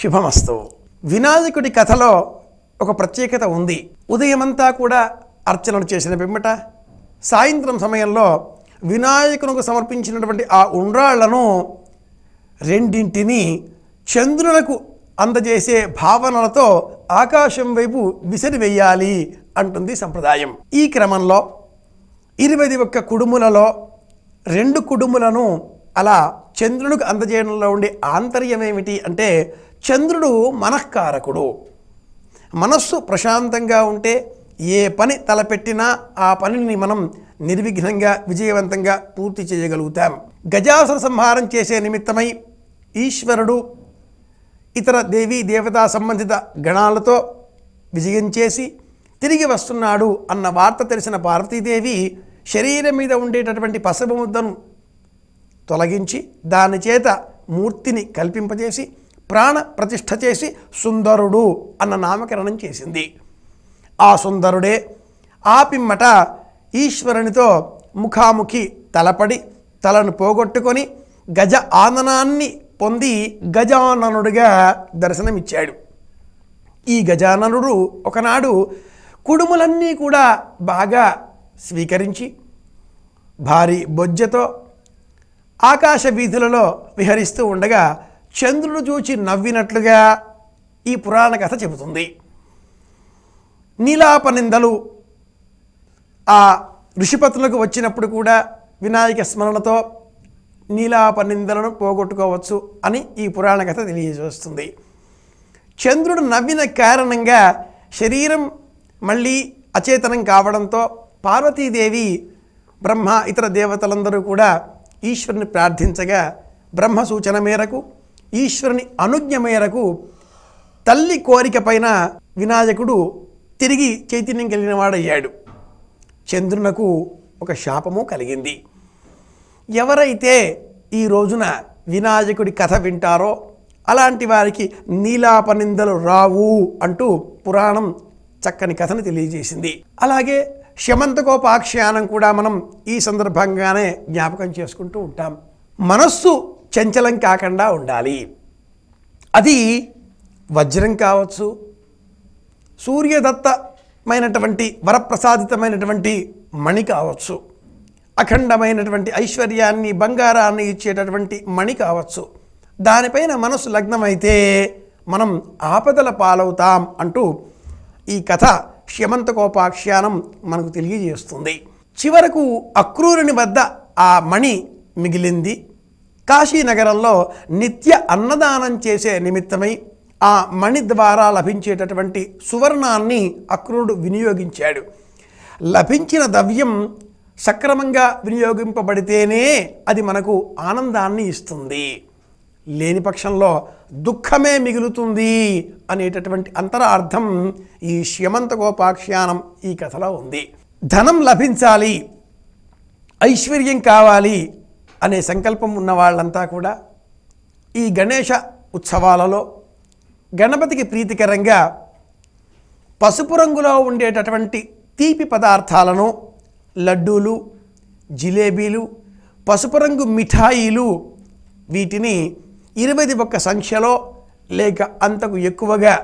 శుభమస్తవు వినాయకుడి కథలో ఒక ప్రత్యేకత ఉంది ఉదయమంతా కూడా అర్చనలు చేసిన పిమ్మట సాయంత్రం సమయంలో వినాయకునికి సమర్పించినటువంటి ఆ ఉండ్రాళ్లను రెండింటిని చంద్రులకు అందజేసే భావనలతో ఆకాశం వైపు విసిరివేయాలి అంటుంది సంప్రదాయం ఈ క్రమంలో ఇరవై ఒక్క కుడుములలో రెండు కుడుములను అలా చంద్రునికి అందజేయడంలో ఉండే ఆంతర్యం ఏమిటి అంటే చంద్రుడు మనఃకారకుడు మనస్సు ప్రశాంతంగా ఉంటే ఏ పని తలపెట్టినా ఆ పనిని మనం నిర్విఘ్నంగా విజయవంతంగా పూర్తి చేయగలుగుతాం గజాసుర సంహారం చేసే నిమిత్తమై ఈశ్వరుడు ఇతర దేవీ దేవతా సంబంధిత గణాలతో విజయం చేసి తిరిగి వస్తున్నాడు అన్న వార్త తెలిసిన పార్వతీదేవి శరీరం మీద ఉండేటటువంటి ముద్దను తొలగించి దాని చేత మూర్తిని కల్పింపజేసి ప్రాణ ప్రతిష్ఠ చేసి సుందరుడు అన్న నామకరణం చేసింది ఆ సుందరుడే ఆ పిమ్మట ఈశ్వరునితో ముఖాముఖి తలపడి తలను పోగొట్టుకొని గజ ఆననాన్ని పొంది గజాననుడిగా దర్శనమిచ్చాడు ఈ గజాననుడు ఒకనాడు కుడుములన్నీ కూడా బాగా స్వీకరించి భారీ బొజ్జతో ఆకాశ వీధులలో విహరిస్తూ ఉండగా చంద్రుడు చూచి నవ్వినట్లుగా ఈ పురాణ కథ చెబుతుంది నీలాప నిందలు ఆ ఋషిపతులకు వచ్చినప్పుడు కూడా వినాయక స్మరణతో నీలాప నిందలను పోగొట్టుకోవచ్చు అని ఈ పురాణ కథ తెలియజేస్తుంది చంద్రుడు నవ్విన కారణంగా శరీరం మళ్ళీ అచేతనం కావడంతో పార్వతీదేవి బ్రహ్మ ఇతర దేవతలందరూ కూడా ఈశ్వరుని ప్రార్థించగా బ్రహ్మ సూచన మేరకు ఈశ్వరుని అనుజ్ఞ మేరకు తల్లి కోరిక పైన వినాయకుడు తిరిగి చైతన్యం కలిగిన వాడయ్యాడు చంద్రునకు ఒక శాపము కలిగింది ఎవరైతే ఈ రోజున వినాయకుడి కథ వింటారో అలాంటి వారికి నీలాపనిందలు రావు అంటూ పురాణం చక్కని కథను తెలియజేసింది అలాగే శమంతకోపాఖ్యానం కూడా మనం ఈ సందర్భంగానే జ్ఞాపకం చేసుకుంటూ ఉంటాం మనస్సు చంచలం కాకుండా ఉండాలి అది వజ్రం కావచ్చు సూర్యదత్తమైనటువంటి వరప్రసాదితమైనటువంటి మణి కావచ్చు అఖండమైనటువంటి ఐశ్వర్యాన్ని బంగారాన్ని ఇచ్చేటటువంటి మణి కావచ్చు దానిపైన మనసు లగ్నమైతే మనం ఆపదల పాలవుతాం అంటూ ఈ కథ శ్యమంతకోపాఖ్యానం మనకు తెలియజేస్తుంది చివరకు అక్రూరుని వద్ద ఆ మణి మిగిలింది కాశీనగరంలో నిత్య అన్నదానం చేసే నిమిత్తమై ఆ మణి ద్వారా లభించేటటువంటి సువర్ణాన్ని అక్రూరుడు వినియోగించాడు లభించిన ద్రవ్యం సక్రమంగా వినియోగింపబడితేనే అది మనకు ఆనందాన్ని ఇస్తుంది లేని పక్షంలో దుఃఖమే మిగులుతుంది అనేటటువంటి అంతరార్థం ఈ గోపాఖ్యానం ఈ కథలో ఉంది ధనం లభించాలి ఐశ్వర్యం కావాలి అనే సంకల్పం ఉన్న వాళ్ళంతా కూడా ఈ గణేష ఉత్సవాలలో గణపతికి ప్రీతికరంగా పసుపు రంగులో ఉండేటటువంటి తీపి పదార్థాలను లడ్డూలు జిలేబీలు పసుపు రంగు మిఠాయిలు వీటిని ఇరవై ఒక్క సంఖ్యలో లేక అంతకు ఎక్కువగా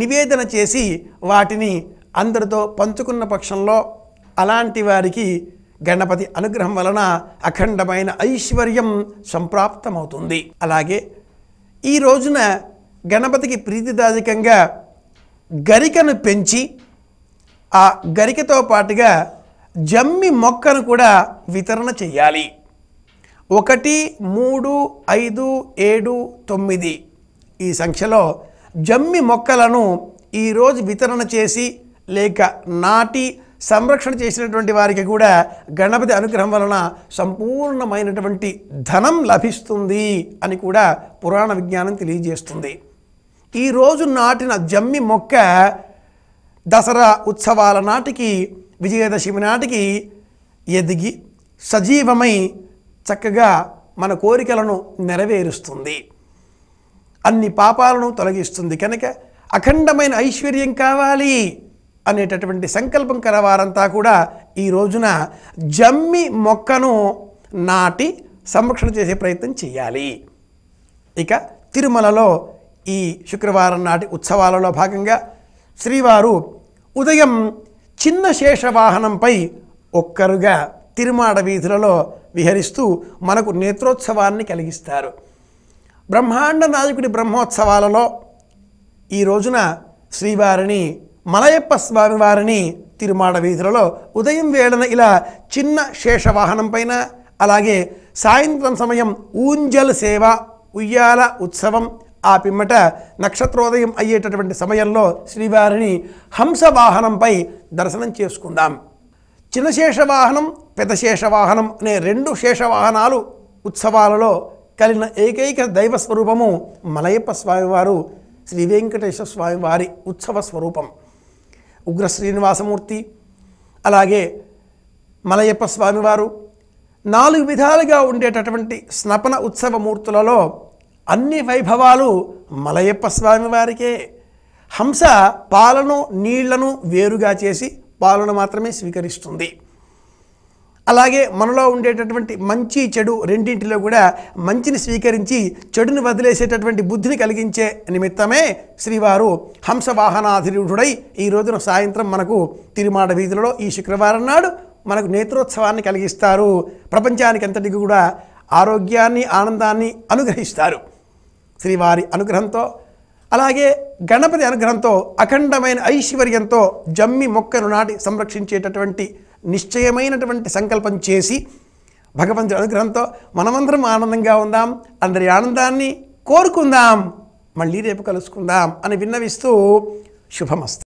నివేదన చేసి వాటిని అందరితో పంచుకున్న పక్షంలో అలాంటి వారికి గణపతి అనుగ్రహం వలన అఖండమైన ఐశ్వర్యం సంప్రాప్తమవుతుంది అలాగే ఈ రోజున గణపతికి ప్రీతిదాయకంగా గరికను పెంచి ఆ గరికతో పాటుగా జమ్మి మొక్కను కూడా వితరణ చేయాలి ఒకటి మూడు ఐదు ఏడు తొమ్మిది ఈ సంఖ్యలో జమ్మి మొక్కలను ఈరోజు వితరణ చేసి లేక నాటి సంరక్షణ చేసినటువంటి వారికి కూడా గణపతి అనుగ్రహం వలన సంపూర్ణమైనటువంటి ధనం లభిస్తుంది అని కూడా పురాణ విజ్ఞానం తెలియజేస్తుంది ఈరోజు నాటిన జమ్మి మొక్క దసరా ఉత్సవాల నాటికి విజయదశమి నాటికి ఎదిగి సజీవమై చక్కగా మన కోరికలను నెరవేరుస్తుంది అన్ని పాపాలను తొలగిస్తుంది కనుక అఖండమైన ఐశ్వర్యం కావాలి అనేటటువంటి సంకల్పం కలవారంతా కూడా ఈ రోజున జమ్మి మొక్కను నాటి సంరక్షణ చేసే ప్రయత్నం చేయాలి ఇక తిరుమలలో ఈ శుక్రవారం నాటి ఉత్సవాలలో భాగంగా శ్రీవారు ఉదయం చిన్న శేషవాహనంపై ఒక్కరుగా తిరుమాడ వీధులలో విహరిస్తూ మనకు నేత్రోత్సవాన్ని కలిగిస్తారు బ్రహ్మాండ నాయకుడి బ్రహ్మోత్సవాలలో ఈ రోజున శ్రీవారిని మలయప్ప స్వామివారిని తిరుమాడ వీధులలో ఉదయం వేళన ఇలా చిన్న శేషవాహనం పైన అలాగే సాయంత్రం సమయం ఊంజల్ సేవ ఉయ్యాల ఉత్సవం ఆ పిమ్మట నక్షత్రోదయం అయ్యేటటువంటి సమయంలో శ్రీవారిని హంసవాహనంపై దర్శనం చేసుకుందాం చిన్న శేషవాహనం పెద్ద వాహనం అనే రెండు శేషవాహనాలు ఉత్సవాలలో కలిగిన ఏకైక దైవ స్వరూపము మలయప్ప స్వామివారు శ్రీ వెంకటేశ్వర స్వామివారి ఉత్సవ స్వరూపం ఉగ్ర శ్రీనివాసమూర్తి అలాగే మలయప్ప స్వామివారు నాలుగు విధాలుగా ఉండేటటువంటి స్నపన ఉత్సవ మూర్తులలో అన్ని వైభవాలు మలయప్ప స్వామివారికే హంస పాలను నీళ్లను వేరుగా చేసి పాలను మాత్రమే స్వీకరిస్తుంది అలాగే మనలో ఉండేటటువంటి మంచి చెడు రెండింటిలో కూడా మంచిని స్వీకరించి చెడుని వదిలేసేటటువంటి బుద్ధిని కలిగించే నిమిత్తమే శ్రీవారు హంసవాహనాధిరుఢుడై ఈ రోజున సాయంత్రం మనకు తిరుమాడ వీధులలో ఈ శుక్రవారం నాడు మనకు నేత్రోత్సవాన్ని కలిగిస్తారు ప్రపంచానికి అంతటికి కూడా ఆరోగ్యాన్ని ఆనందాన్ని అనుగ్రహిస్తారు శ్రీవారి అనుగ్రహంతో అలాగే గణపతి అనుగ్రహంతో అఖండమైన ఐశ్వర్యంతో జమ్మి మొక్కను నాటి సంరక్షించేటటువంటి నిశ్చయమైనటువంటి సంకల్పం చేసి భగవంతుడి అనుగ్రహంతో మనమందరం ఆనందంగా ఉందాం అందరి ఆనందాన్ని కోరుకుందాం మళ్ళీ రేపు కలుసుకుందాం అని విన్నవిస్తూ శుభమస్తు